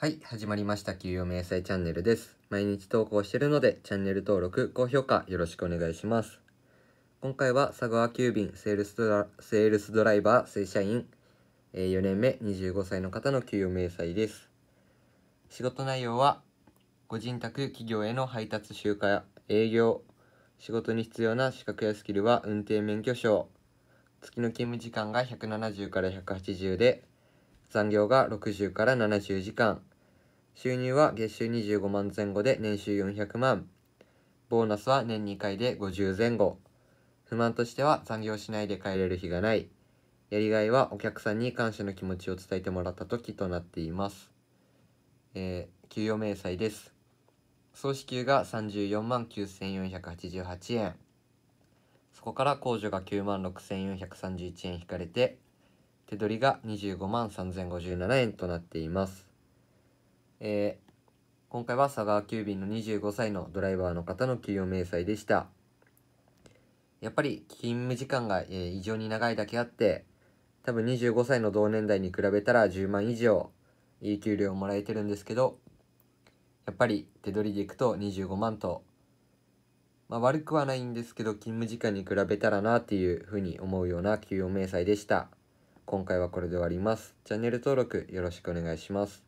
はい、始まりました。給与明細チャンネルです。毎日投稿してるので、チャンネル登録、高評価よろしくお願いします。今回は佐川急便セールスドラセールスドライバー正社員、えー、4年目25歳の方の給与明細です。仕事内容は、個人宅企業への配達集荷や営業、仕事に必要な資格やスキルは運転免許証、月の勤務時間が170から180で、残業が60から70時間収入は月収25万前後で年収400万ボーナスは年2回で50前後不満としては残業しないで帰れる日がないやりがいはお客さんに感謝の気持ちを伝えてもらった時となっています、えー、給与明細です総支給が34万9488円そこから控除が9万6431円引かれて手取りが25万3057円となっています。えー、今回は佐川急便の25歳のドライバーの方の給与明細でした。やっぱり勤務時間が、えー、異常に長いだけあって、多分25歳の同年代に比べたら10万以上いい給料をもらえてるんですけど、やっぱり手取りでいくと25万と、まあ悪くはないんですけど勤務時間に比べたらなっていうふうに思うような給与明細でした。今回はこれで終わります。チャンネル登録よろしくお願いします。